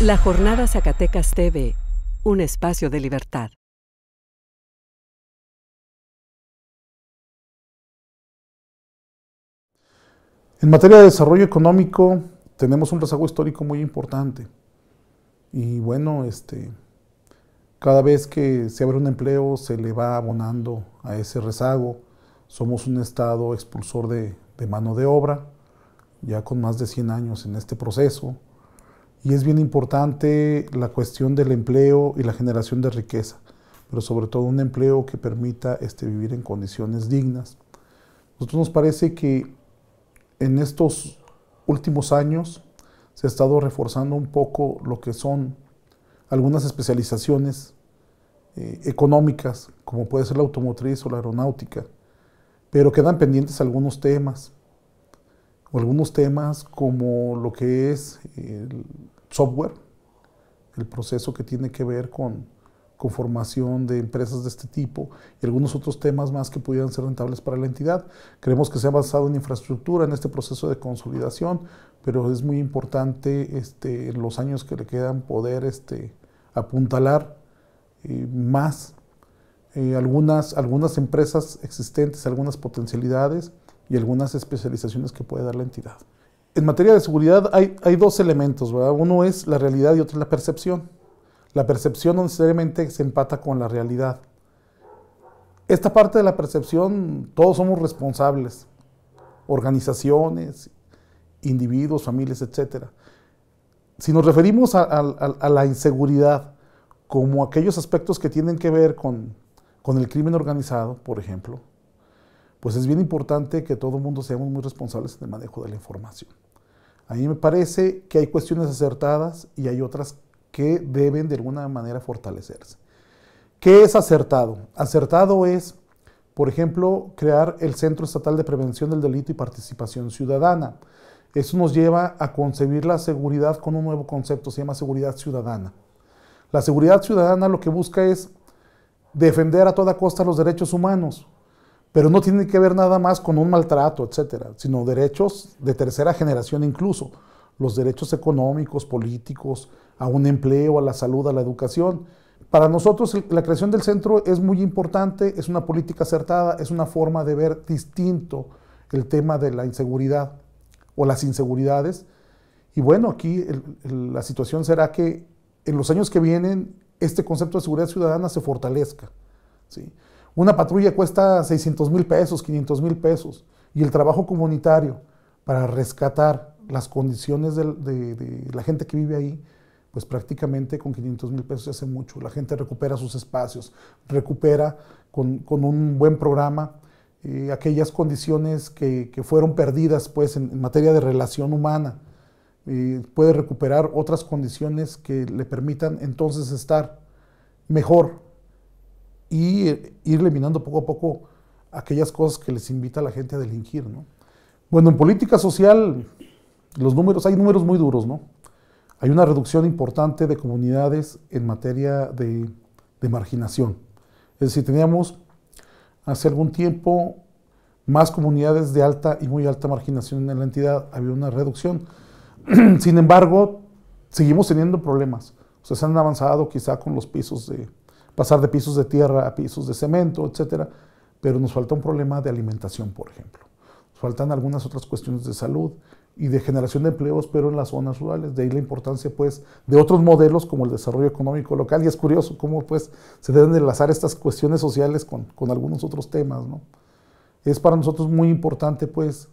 La Jornada Zacatecas TV, un espacio de libertad. En materia de desarrollo económico tenemos un rezago histórico muy importante. Y bueno, este, cada vez que se abre un empleo se le va abonando a ese rezago. Somos un estado expulsor de, de mano de obra, ya con más de 100 años en este proceso y es bien importante la cuestión del empleo y la generación de riqueza, pero sobre todo un empleo que permita este, vivir en condiciones dignas. Nosotros nos parece que en estos últimos años se ha estado reforzando un poco lo que son algunas especializaciones eh, económicas, como puede ser la automotriz o la aeronáutica, pero quedan pendientes algunos temas, o algunos temas como lo que es software, el proceso que tiene que ver con, conformación formación de empresas de este tipo y algunos otros temas más que pudieran ser rentables para la entidad. Creemos que se ha basado en infraestructura, en este proceso de consolidación, pero es muy importante este, en los años que le quedan poder este, apuntalar eh, más eh, algunas, algunas empresas existentes, algunas potencialidades y algunas especializaciones que puede dar la entidad en materia de seguridad hay, dos elementos, ¿verdad? Uno es la realidad y otro es la percepción. La percepción no necesariamente se empata con la realidad. Esta parte de la percepción, todos somos responsables, organizaciones, individuos, familias, etc. Si nos referimos a, la inseguridad como aquellos aspectos que tienen que ver con el crimen organizado, por ejemplo, pues es bien importante que todo el mundo seamos muy responsables en el manejo de la información. A mí me parece que hay cuestiones acertadas y hay otras que deben de alguna manera fortalecerse. ¿Qué es acertado? Acertado es, por ejemplo, crear el Centro Estatal de Prevención del Delito y Participación Ciudadana. Eso nos lleva a concebir la seguridad con un nuevo concepto, se llama seguridad ciudadana. La seguridad ciudadana lo que busca es defender a toda costa los derechos humanos, pero no tiene que ver nada más con un maltrato, etcétera, sino derechos de tercera generación incluso, los derechos económicos, políticos, a un empleo, a la salud, a la educación. Para nosotros la creación del centro es muy importante, es una política acertada, es una forma de ver distinto el tema de la inseguridad o las inseguridades. Y bueno, aquí la situación será que en los años que vienen este concepto de seguridad ciudadana se fortalezca. ¿sí? Una patrulla cuesta 600 mil pesos, 500 mil pesos. Y el trabajo comunitario para rescatar las condiciones de, la gente que vive ahí, pues prácticamente con 500 mil pesos se hace mucho. La gente recupera sus espacios, recupera con, un buen programa eh, aquellas condiciones que, fueron perdidas pues, en, materia de relación humana. Eh, puede recuperar otras condiciones que le permitan entonces estar mejor y ir eliminando poco a poco aquellas cosas que les invita a la gente a delinquir. ¿no? Bueno, en política social, los números, hay números muy duros, ¿no? Hay una reducción importante de comunidades en materia de, de marginación. Es decir, teníamos hace algún tiempo más comunidades de alta y muy alta marginación en la entidad, había una reducción. Sin embargo, seguimos teniendo problemas. O sea, se han avanzado quizá con los pisos de, pasar de pisos de tierra a pisos de cemento, etcétera, pero nos falta un problema de alimentación, por ejemplo. Nos faltan algunas otras cuestiones de salud y de generación de empleos, pero en las zonas rurales. De ahí la importancia, pues, de otros modelos como el desarrollo económico local. Y es curioso cómo, pues, se deben enlazar estas cuestiones sociales con, con algunos otros temas, ¿no? Es para nosotros muy importante, pues,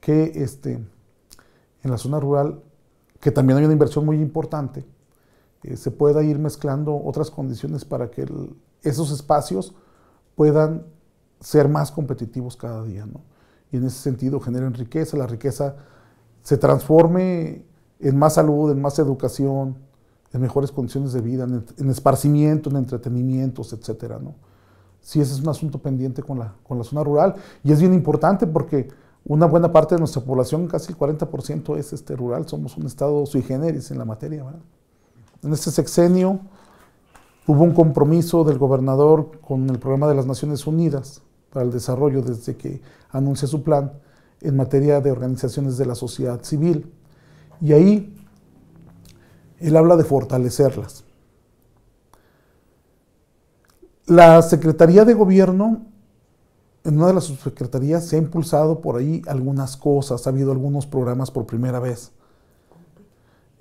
que este, en la zona rural, que también hay una inversión muy importante, eh, se pueda ir mezclando otras condiciones para que esos espacios puedan ser más competitivos cada día. ¿no? Y en ese sentido generen riqueza, la riqueza se transforme en más salud, en más educación, en mejores condiciones de vida, en, esparcimiento, en entretenimientos, etcétera, ¿no? Sí, ese es un asunto pendiente con la, zona rural y es bien importante porque una buena parte de nuestra población, casi el 40% es este, rural, somos un estado sui generis en la materia, ¿verdad? En este sexenio hubo un compromiso del gobernador con el programa de las Naciones Unidas para el desarrollo desde que anuncia su plan en materia de organizaciones de la sociedad civil. Y ahí él habla de fortalecerlas. La Secretaría de Gobierno, en una de las subsecretarías, se ha impulsado por ahí algunas cosas, ha habido algunos programas por primera vez,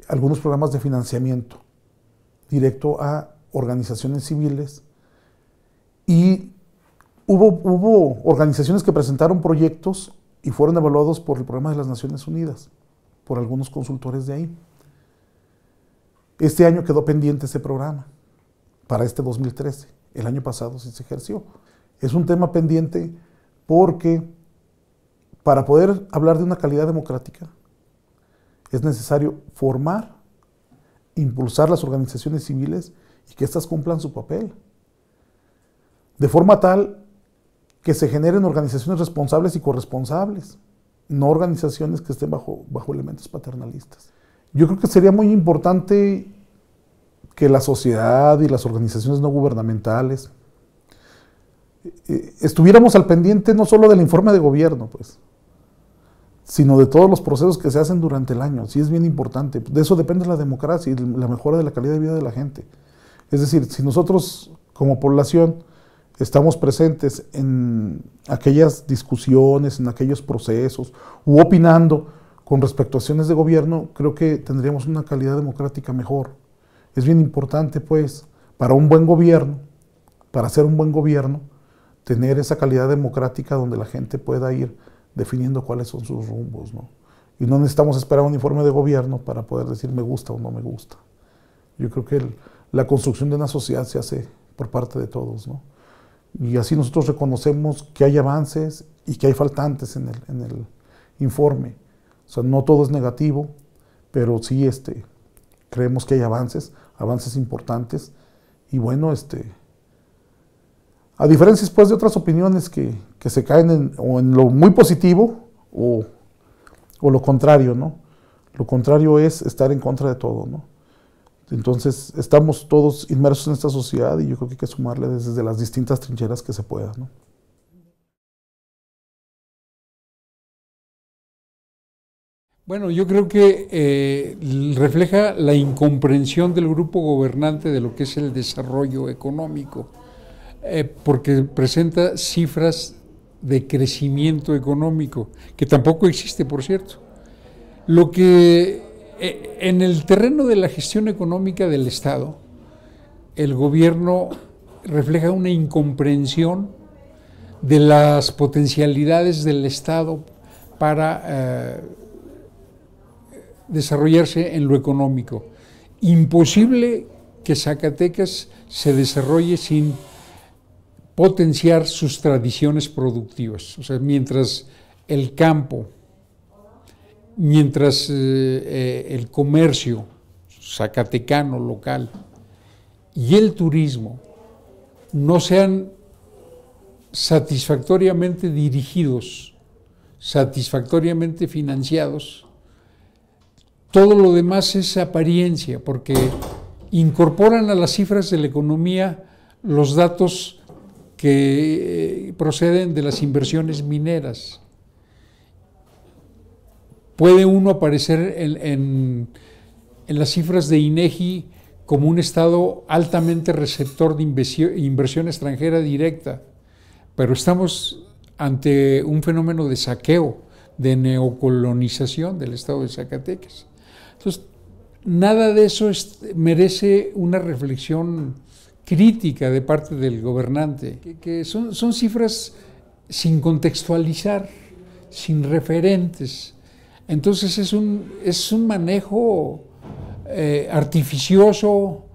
algunos programas de financiamiento directo a organizaciones civiles y hubo, hubo organizaciones que presentaron proyectos y fueron evaluados por el programa de las Naciones Unidas, por algunos consultores de ahí. Este año quedó pendiente ese programa, para este 2013. El año pasado sí se ejerció. Es un tema pendiente porque para poder hablar de una calidad democrática es necesario formar impulsar las organizaciones civiles y que éstas cumplan su papel. De forma tal que se generen organizaciones responsables y corresponsables, no organizaciones que estén bajo, bajo elementos paternalistas. Yo creo que sería muy importante que la sociedad y las organizaciones no gubernamentales eh, estuviéramos al pendiente no solo del informe de gobierno, pues, sino de todos los procesos que se hacen durante el año. Sí es bien importante. De eso depende la democracia y la mejora de la calidad de vida de la gente. Es decir, si nosotros como población estamos presentes en aquellas discusiones, en aquellos procesos, u opinando con respecto a acciones de gobierno, creo que tendríamos una calidad democrática mejor. Es bien importante, pues, para un buen gobierno, para hacer un buen gobierno, tener esa calidad democrática donde la gente pueda ir definiendo cuáles son sus rumbos, ¿no? Y no necesitamos esperar un informe de gobierno para poder decir me gusta o no me gusta. Yo creo que la construcción de una sociedad se hace por parte de todos, ¿no? Y así nosotros reconocemos que hay avances y que hay faltantes en el, informe. O sea, no todo es negativo, pero sí este, creemos que hay avances, avances importantes. Y bueno, este, a diferencia pues de otras opiniones que, se caen en, o en lo muy positivo o, lo contrario, ¿no? Lo contrario es estar en contra de todo, Entonces estamos todos inmersos en esta sociedad y yo creo que hay que sumarle desde las distintas trincheras que se pueda, Bueno, yo creo que eh, refleja la incomprensión del grupo gobernante de lo que es el desarrollo económico. Eh, porque presenta cifras de crecimiento económico, que tampoco existe, por cierto. Lo que eh, en el terreno de la gestión económica del Estado, el gobierno refleja una incomprensión de las potencialidades del Estado para eh, desarrollarse en lo económico. Imposible que Zacatecas se desarrolle sin potenciar sus tradiciones productivas. O sea, mientras el campo, mientras eh, eh, el comercio zacatecano local y el turismo no sean satisfactoriamente dirigidos, satisfactoriamente financiados, todo lo demás es apariencia, porque incorporan a las cifras de la economía los datos que eh, proceden de las inversiones mineras. Puede uno aparecer en, las cifras de INEGI como un Estado altamente receptor de inversión, extranjera directa, pero estamos ante un fenómeno de saqueo, de neocolonización del Estado de Zacatecas. Entonces, nada de eso merece una reflexión crítica de parte del gobernante, que, son, cifras sin contextualizar, sin referentes. Entonces es un, es un manejo eh, artificioso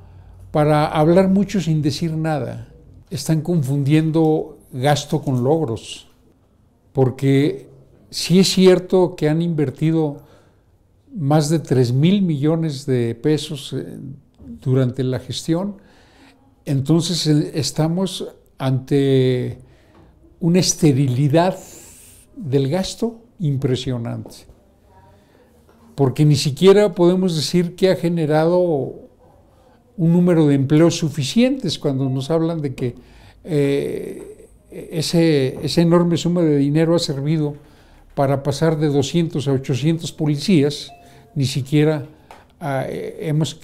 para hablar mucho sin decir nada. Están confundiendo gasto con logros, porque sí es cierto que han invertido más de 3 mil millones de pesos eh, durante la gestión, entonces eh, estamos ante una esterilidad del gasto impresionante, porque ni siquiera podemos decir que ha generado un número de empleos suficientes cuando nos hablan de que eh, ese, esa enorme suma de dinero ha servido para pasar de 200 a 800 policías, ni siquiera ah, eh, hemos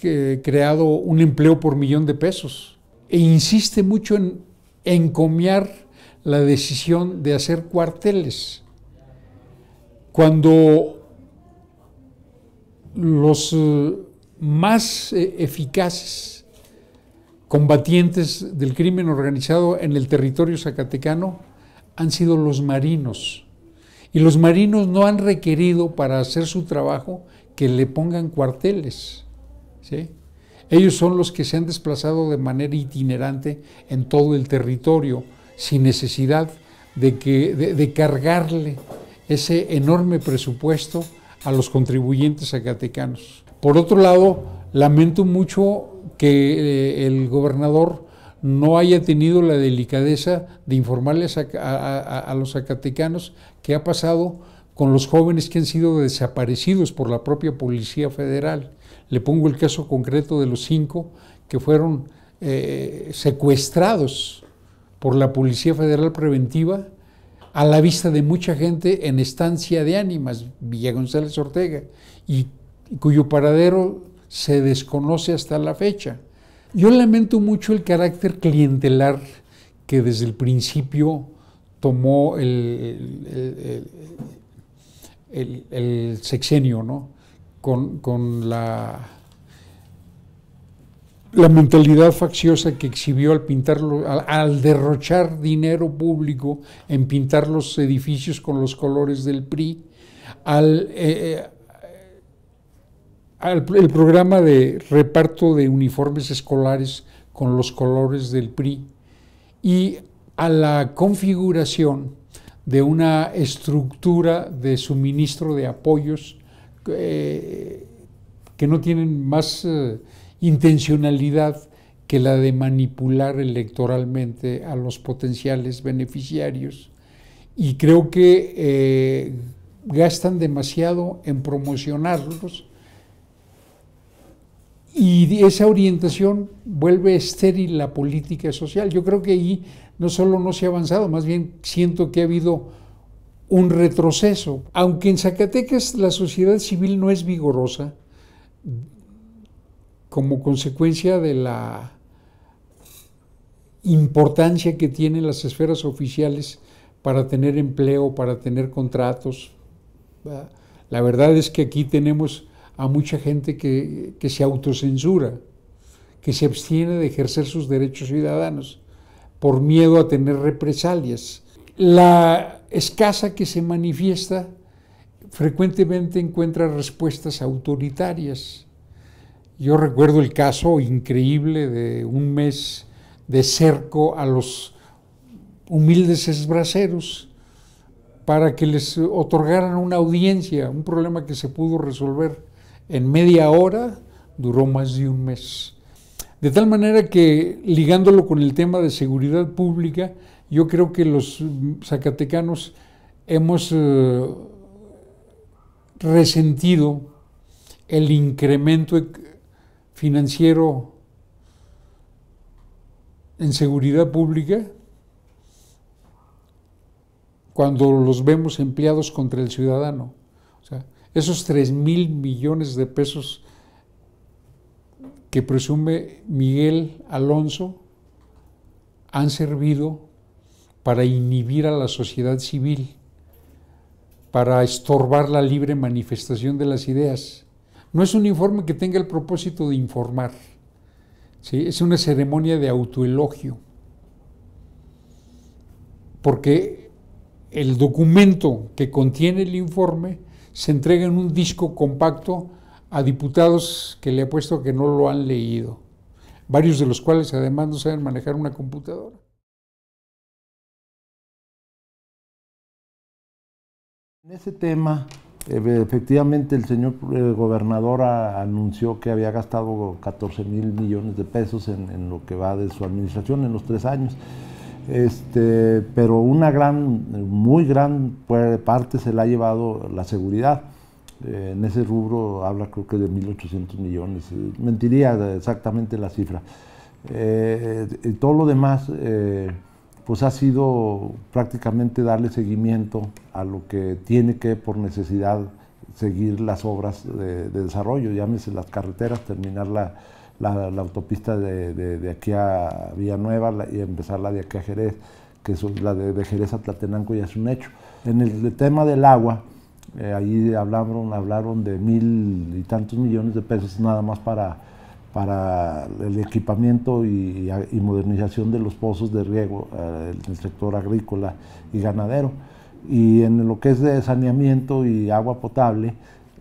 creado un empleo por millón de pesos e insiste mucho en encomiar la decisión de hacer cuarteles. Cuando los eh, más eh, eficaces combatientes del crimen organizado en el territorio zacatecano han sido los marinos. Y los marinos no han requerido para hacer su trabajo que le pongan cuarteles. ¿sí? Ellos son los que se han desplazado de manera itinerante en todo el territorio, sin necesidad de, cargarle ese enorme presupuesto a los contribuyentes zacatecanos. Por otro lado, lamento mucho que eh, el gobernador no haya tenido la delicadeza de informarles a, a, los zacatecanos qué ha pasado con los jóvenes que han sido desaparecidos por la propia Policía Federal. Le pongo el caso concreto de los cinco que fueron eh, secuestrados por la Policía Federal Preventiva a la vista de mucha gente en Estancia de Ánimas, Villa González Ortega, y cuyo paradero se desconoce hasta la fecha. Yo lamento mucho el carácter clientelar que desde el principio tomó el, el sexenio, ¿no? con, la, la mentalidad facciosa que exhibió al derrochar dinero público en pintar los edificios con los colores del PRI, al, eh, eh, el programa de reparto de uniformes escolares con los colores del PRI y a la configuración de una estructura de suministro de apoyos eh, que no tienen más eh, intencionalidad que la de manipular electoralmente a los potenciales beneficiarios. Y creo que eh, gastan demasiado en promocionarlos y esa orientación vuelve estéril la política social. Yo creo que ahí no solo no se ha avanzado, más bien siento que ha habido un retroceso. Aunque en Zacatecas la sociedad civil no es vigorosa, como consecuencia de la importancia que tienen las esferas oficiales para tener empleo, para tener contratos. La verdad es que aquí tenemos a mucha gente que, que se autocensura, que se abstiene de ejercer sus derechos ciudadanos por miedo a tener represalias. La escasa que se manifiesta frecuentemente encuentra respuestas autoritarias. Yo recuerdo el caso increíble de un mes de cerco a los humildes esbraceros para que les otorgaran una audiencia, un problema que se pudo resolver en media hora, duró más de un mes. De tal manera que, ligándolo con el tema de seguridad pública, yo creo que los zacatecanos hemos eh, resentido el incremento financiero en seguridad pública cuando los vemos empleados contra el ciudadano. esos 3 mil millones de pesos que presume Miguel Alonso han servido para inhibir a la sociedad civil, para estorbar la libre manifestación de las ideas. No es un informe que tenga el propósito de informar, ¿sí? es una ceremonia de autoelogio, porque el documento que contiene el informe se entrega en un disco compacto a diputados que le apuesto que no lo han leído, varios de los cuales además no saben manejar una computadora. En ese tema, eh, efectivamente el señor eh, gobernador anunció que había gastado 14 mil millones de pesos en, lo que va de su administración en los tres años. Este, pero una gran, muy gran parte se la ha llevado la seguridad. Eh, en ese rubro habla creo que de 1.800 millones. Mentiría exactamente la cifra. todo lo demás pues ha sido prácticamente darle seguimiento a lo que tiene que por necesidad seguir las obras de, desarrollo, llámese las carreteras, terminar la, autopista de, aquí a Villanueva y empezar la de aquí a Jerez, que es la de, Jerez a Tlatenanco ya es un hecho. En el, tema del agua, eh, ahí hablaron, hablaron de mil y tantos millones de pesos nada más para para el equipamiento y, modernización de los pozos de riego en eh, el sector agrícola y ganadero. Y en lo que es de saneamiento y agua potable,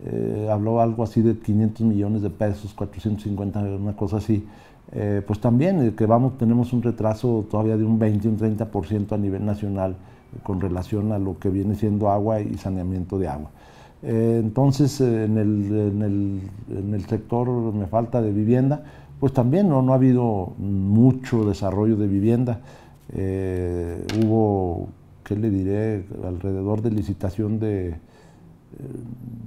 eh, habló algo así de 500 millones de pesos, 450, una cosa así. Eh, pues también que vamos, tenemos un retraso todavía de un 20, un 30% a nivel nacional con relación a lo que viene siendo agua y saneamiento de agua. Eh, entonces, eh, en el, sector me falta de vivienda, pues también no, ha habido mucho desarrollo de vivienda. Eh, hubo, ¿qué le diré?, alrededor de licitación de,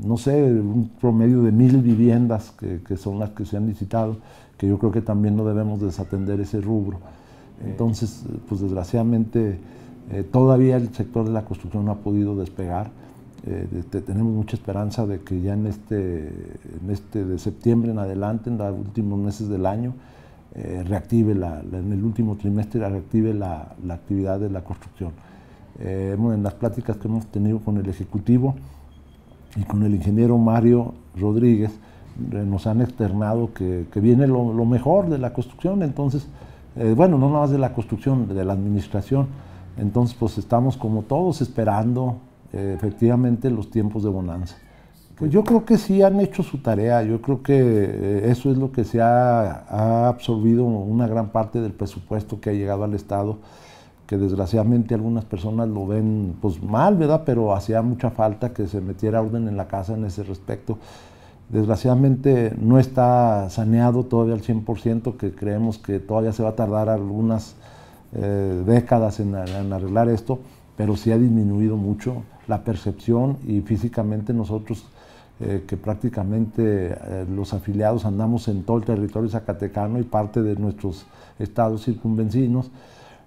no sé, un promedio de mil viviendas que, son las que se han licitado, que yo creo que también no debemos desatender ese rubro. Entonces, pues desgraciadamente, todavía el sector de la construcción no ha podido despegar. Eh, tenemos mucha esperanza de que ya en este, en este de septiembre en adelante, en los últimos meses del año, eh, reactive la, en el último trimestre reactive la, la actividad de la construcción. Eh, en las pláticas que hemos tenido con el Ejecutivo y con el ingeniero Mario Rodríguez, nos han externado que, que viene lo, lo, mejor de la construcción, entonces, bueno, no nada más de la construcción, de la administración, entonces pues estamos como todos esperando eh, efectivamente los tiempos de bonanza. Pues yo creo que sí han hecho su tarea, yo creo que eh, eso es lo que se ha, absorbido una gran parte del presupuesto que ha llegado al Estado, que desgraciadamente algunas personas lo ven pues mal, ¿verdad? Pero hacía mucha falta que se metiera orden en la casa en ese respecto. Desgraciadamente no está saneado todavía al 100%, que creemos que todavía se va a tardar algunas eh, décadas en arreglar esto, pero sí ha disminuido mucho la percepción y físicamente nosotros eh, que prácticamente eh, los afiliados andamos en todo el territorio zacatecano y parte de nuestros estados circunvencinos,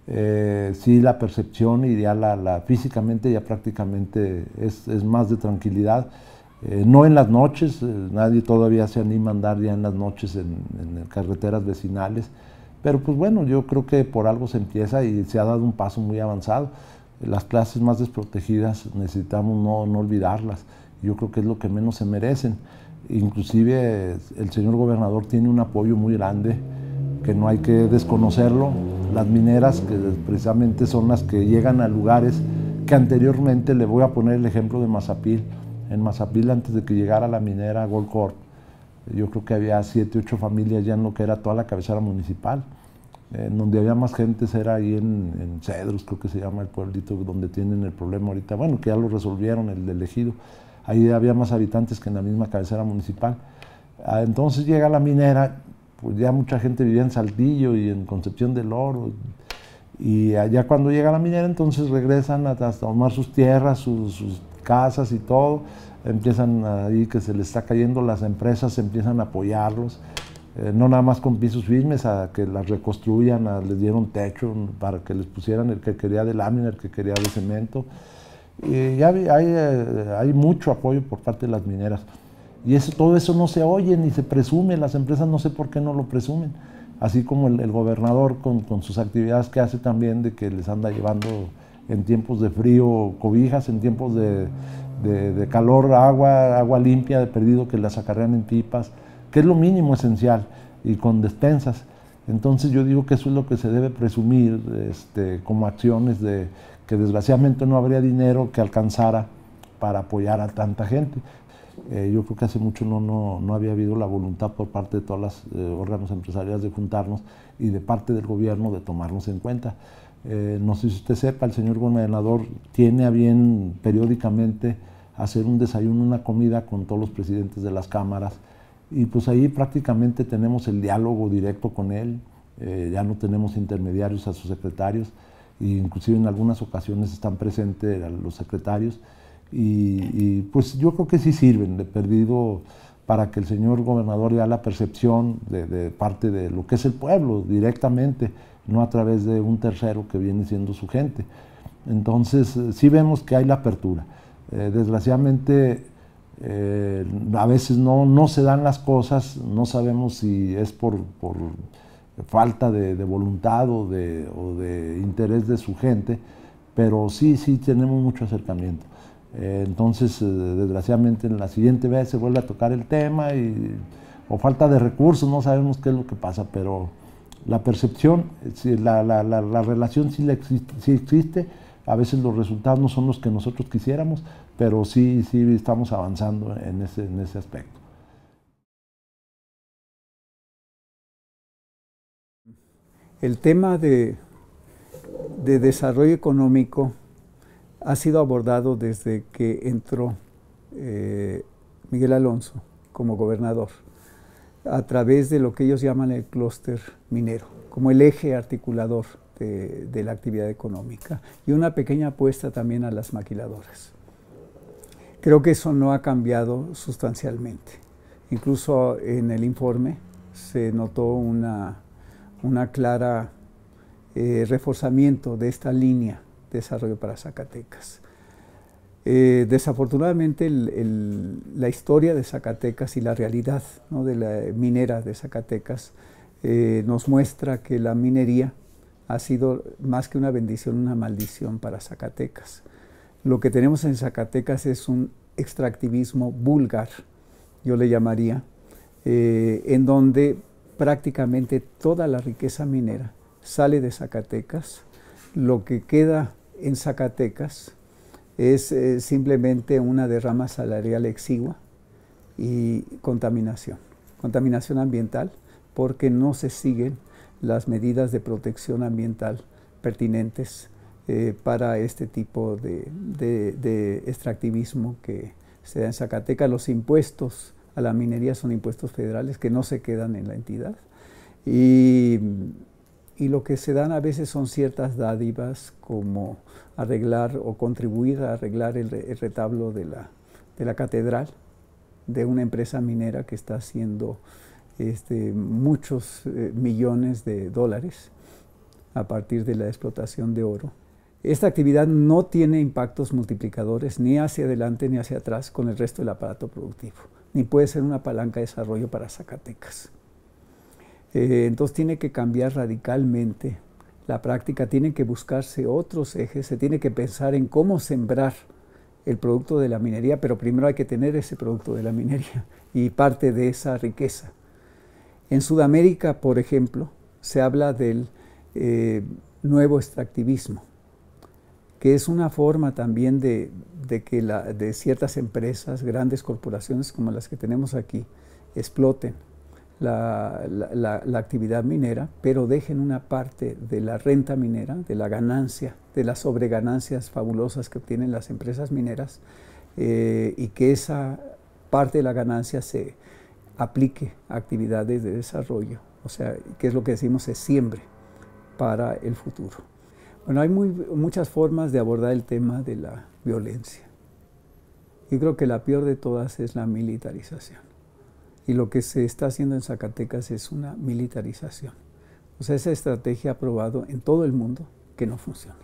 eh, sí la percepción y ya la, físicamente ya prácticamente es, más de tranquilidad. no en las noches, nadie todavía se anima a andar ya en las noches en, en carreteras vecinales, pero pues bueno, yo creo que por algo se empieza y se ha dado un paso muy avanzado las clases más desprotegidas necesitamos no, olvidarlas. Yo creo que es lo que menos se merecen. Inclusive el señor gobernador tiene un apoyo muy grande que no hay que desconocerlo. Las mineras, que precisamente son las que llegan a lugares que anteriormente, le voy a poner el ejemplo de Mazapil. En Mazapil, antes de que llegara la minera Goldcorp, yo creo que había siete, ocho familias ya en lo que era toda la cabecera municipal. En donde había más gente era ahí en, Cedros, creo que se llama el pueblito donde tienen el problema ahorita. Bueno, que ya lo resolvieron, el de ejido. Ahí había más habitantes que en la misma cabecera municipal. Ah, entonces llega la minera, pues ya mucha gente vivía en Saltillo y en Concepción del Oro. Y allá cuando llega la minera, entonces regresan a, tomar sus tierras, sus, sus, casas y todo. Empiezan ahí que se les está cayendo las empresas, empiezan a apoyarlos. Eh, no nada más con pisos firmes, a que las reconstruyan, les dieron techo mm, para que les pusieran el que quería de lámina, el que quería de cemento. Y ya eh, hay, mucho apoyo por parte de las mineras. Y eso, todo eso no se oye ni se presume, las empresas no sé por qué no lo presumen. Así como el, gobernador con, sus actividades que hace también de que les anda llevando en tiempos de frío cobijas, en tiempos de, calor agua, agua limpia de perdido que las acarrean en pipas que es lo mínimo esencial, y con despensas. Entonces yo digo que eso es lo que se debe presumir este, como acciones de que desgraciadamente no habría dinero que alcanzara para apoyar a tanta gente. Eh, yo creo que hace mucho no, no, había habido la voluntad por parte de todas las eh, órganos empresariales de juntarnos y de parte del gobierno de tomarnos en cuenta. Eh, no sé si usted sepa, el señor gobernador tiene a bien periódicamente hacer un desayuno, una comida con todos los presidentes de las cámaras y pues ahí prácticamente tenemos el diálogo directo con él, eh, ya no tenemos intermediarios a sus secretarios, e inclusive en algunas ocasiones están presentes los secretarios. Y, pues yo creo que sí sirven de perdido para que el señor gobernador ya la percepción de, parte de lo que es el pueblo directamente, no a través de un tercero que viene siendo su gente. Entonces eh, sí vemos que hay la apertura. Eh, desgraciadamente eh, a veces no, no se dan las cosas, no sabemos si es por, por falta de, voluntad o de, o de, interés de su gente, pero sí, sí tenemos mucho acercamiento. Eh, entonces, eh, desgraciadamente, en la siguiente vez se vuelve a tocar el tema y, o falta de recursos, no sabemos qué es lo que pasa, pero la percepción, la, la, la, relación sí, existe, sí existe a veces los resultados no son los que nosotros quisiéramos, pero sí, sí estamos avanzando en ese, aspecto. El tema de, desarrollo económico ha sido abordado desde que entró eh, Miguel Alonso como gobernador, a través de lo que ellos llaman el clúster minero, como el eje articulador este, de, la actividad económica y una pequeña apuesta también a las maquiladoras. Creo que eso no ha cambiado sustancialmente. Incluso en el informe se notó una, una clara eh, reforzamiento de esta línea de desarrollo para Zacatecas. Eh, desafortunadamente la historia de Zacatecas y la realidad de la minera de Zacatecas eh, nos muestra que la minería ha sido más que una bendición, una maldición para Zacatecas. Lo que tenemos en Zacatecas es un extractivismo vulgar, yo le llamaría, eh, en donde prácticamente toda la riqueza minera sale de Zacatecas. Lo que queda en Zacatecas es eh, simplemente una derrama salarial exigua y contaminación, contaminación ambiental, porque no se siguen las medidas de protección ambiental pertinentes eh, para este tipo de, extractivismo que se da en Zacatecas. Los impuestos a la minería son impuestos federales que no se quedan en la entidad. Y, lo que se dan a veces son ciertas dádivas como arreglar o contribuir a arreglar el, retablo de la, de la catedral de una empresa minera que está haciendo este, muchos eh, millones de dólares a partir de la explotación de oro. Esta actividad no tiene impactos multiplicadores ni hacia adelante ni hacia atrás con el resto del aparato productivo, ni puede ser una palanca de desarrollo para Zacatecas. Eh, entonces tiene que cambiar radicalmente la práctica, tiene que buscarse otros ejes, se tiene que pensar en cómo sembrar el producto de la minería, pero primero hay que tener ese producto de la minería y parte de esa riqueza. En Sudamérica, por ejemplo, se habla del eh, nuevo extractivismo, que es una forma también de, que de ciertas empresas, grandes corporaciones como las que tenemos aquí, exploten la, actividad minera, pero dejen una parte de la renta minera, de la ganancia, de las sobreganancias fabulosas que obtienen las empresas mineras, eh, y que esa parte de la ganancia se, aplique actividades de desarrollo, o sea, que es lo que decimos es siembre para el futuro. Bueno, hay muchas formas de abordar el tema de la violencia. Yo creo que la peor de todas es la militarización. Y lo que se está haciendo en Zacatecas es una militarización. O sea, esa estrategia ha probado en todo el mundo que no funciona.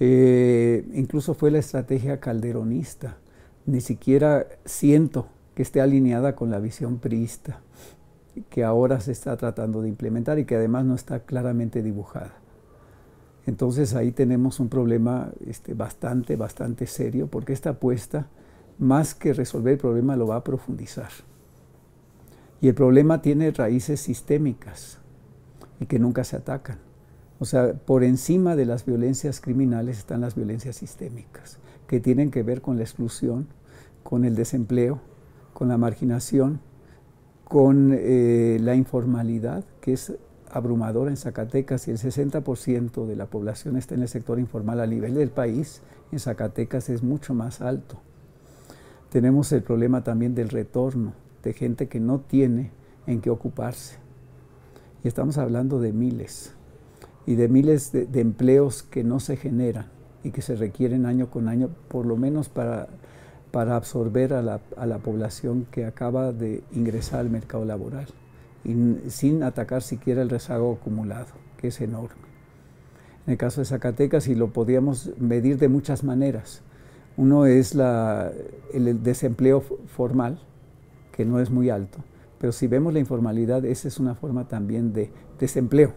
Eh, incluso fue la estrategia calderonista. Ni siquiera siento que esté alineada con la visión priista que ahora se está tratando de implementar y que además no está claramente dibujada. Entonces ahí tenemos un problema este, bastante, bastante serio, porque esta apuesta, más que resolver el problema, lo va a profundizar. Y el problema tiene raíces sistémicas y que nunca se atacan. O sea, por encima de las violencias criminales están las violencias sistémicas, que tienen que ver con la exclusión, con el desempleo, con la marginación, con eh, la informalidad, que es abrumadora en Zacatecas y el 60% de la población está en el sector informal a nivel del país, en Zacatecas es mucho más alto. Tenemos el problema también del retorno, de gente que no tiene en qué ocuparse. Y estamos hablando de miles, y de miles de, de empleos que no se generan y que se requieren año con año, por lo menos para para absorber a la, población que acaba de ingresar al mercado laboral, y sin atacar siquiera el rezago acumulado, que es enorme. En el caso de Zacatecas, y lo podíamos medir de muchas maneras. Uno es el desempleo formal, que no es muy alto, pero si vemos la informalidad, esa es una forma también de desempleo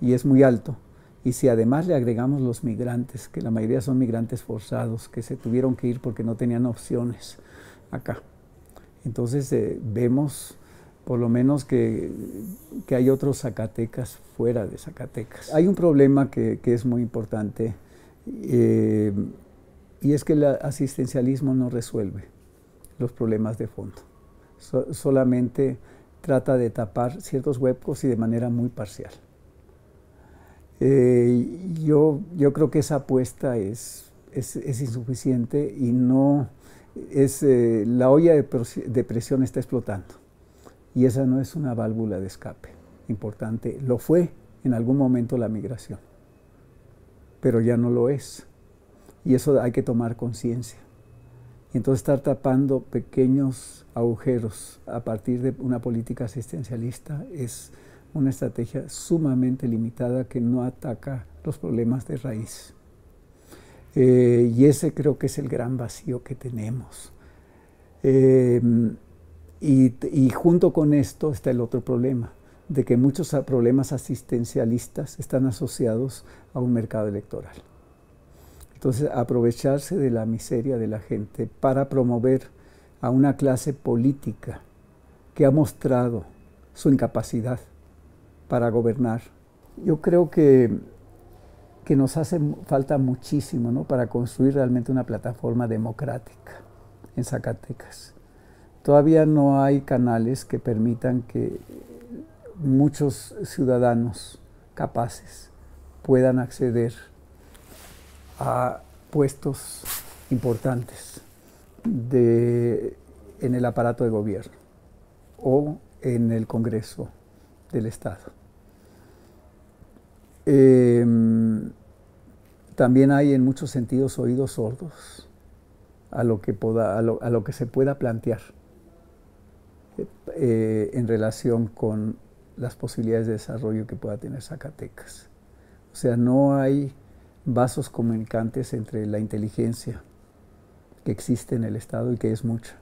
y es muy alto. Y si además le agregamos los migrantes, que la mayoría son migrantes forzados, que se tuvieron que ir porque no tenían opciones acá. Entonces eh, vemos por lo menos que, hay otros Zacatecas fuera de Zacatecas. Hay un problema que, es muy importante eh, y es que el asistencialismo no resuelve los problemas de fondo. solamente trata de tapar ciertos huecos y de manera muy parcial. Eh, yo, yo creo que esa apuesta es, es, insuficiente y no es eh, la olla de, presión está explotando y esa no es una válvula de escape importante. Lo fue en algún momento la migración, pero ya no lo es y eso hay que tomar conciencia. Y entonces estar tapando pequeños agujeros a partir de una política asistencialista es una estrategia sumamente limitada que no ataca los problemas de raíz. Eh, y ese creo que es el gran vacío que tenemos. Eh, y, y junto con esto está el otro problema, de que muchos problemas asistencialistas están asociados a un mercado electoral. Entonces, aprovecharse de la miseria de la gente para promover a una clase política que ha mostrado su incapacidad para gobernar. Yo creo que, que nos hace falta muchísimo para construir realmente una plataforma democrática en Zacatecas. Todavía no hay canales que permitan que muchos ciudadanos capaces puedan acceder a puestos importantes de, en el aparato de gobierno o en el Congreso del Estado. Em, también hay en muchos sentidos oídos sordos a lo que, se pueda plantear eh, en relación con las posibilidades de desarrollo que pueda tener Zacatecas. O sea, no hay vasos comunicantes entre la inteligencia que existe en el Estado y que es mucha,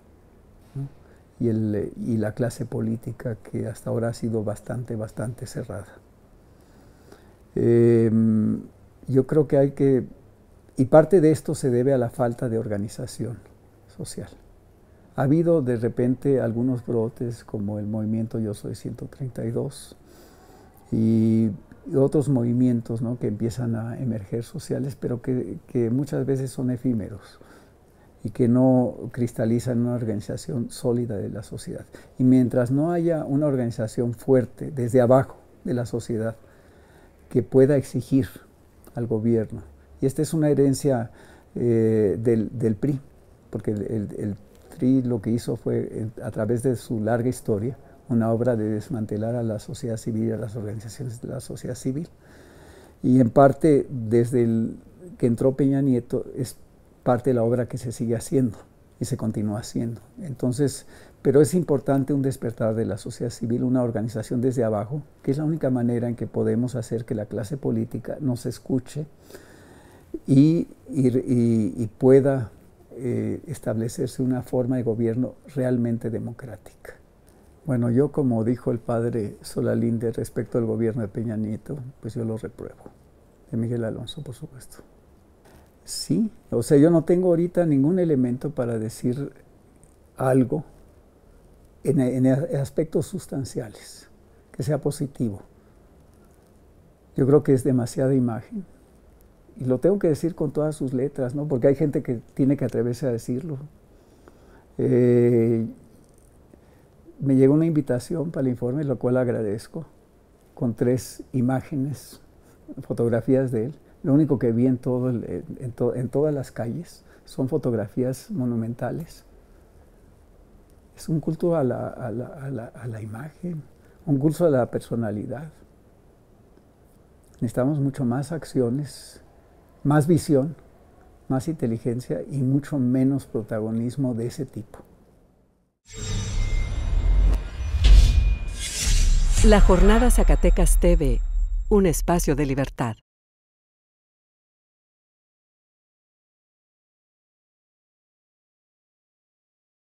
y, y la clase política que hasta ahora ha sido bastante, bastante cerrada. Em, yo creo que hay que, y parte de esto se debe a la falta de organización social. Ha habido de repente algunos brotes como el movimiento Yo Soy 132 y otros movimientos que empiezan a emerger sociales, pero que, que muchas veces son efímeros y que no cristalizan una organización sólida de la sociedad. Y mientras no haya una organización fuerte desde abajo de la sociedad, que pueda exigir al gobierno. Y esta es una herencia eh, del, PRI, porque el, PRI lo que hizo fue, eh, a través de su larga historia, una obra de desmantelar a la sociedad civil a las organizaciones de la sociedad civil. Y en parte, desde que entró Peña Nieto, es parte de la obra que se sigue haciendo y se continúa haciendo. Entonces, pero es importante un despertar de la sociedad civil, una organización desde abajo, que es la única manera en que podemos hacer que la clase política nos escuche y, pueda eh, establecerse una forma de gobierno realmente democrática. Bueno, yo como dijo el padre Solalinde respecto al gobierno de Peña Nieto, pues yo lo repruebo. De Miguel Alonso, por supuesto. Sí, o sea, yo no tengo ahorita ningún elemento para decir algo en, aspectos sustanciales, que sea positivo. Yo creo que es demasiada imagen. Y lo tengo que decir con todas sus letras, ¿no? Porque hay gente que tiene que atreverse a decirlo. Eh, me llegó una invitación para el informe, lo cual agradezco, con tres imágenes, fotografías de él. Lo único que vi en todas las calles son fotografías monumentales es un culto a la, imagen, un culto a la personalidad. Necesitamos mucho más acciones, más visión, más inteligencia y mucho menos protagonismo de ese tipo. La Jornada Zacatecas TV, un espacio de libertad.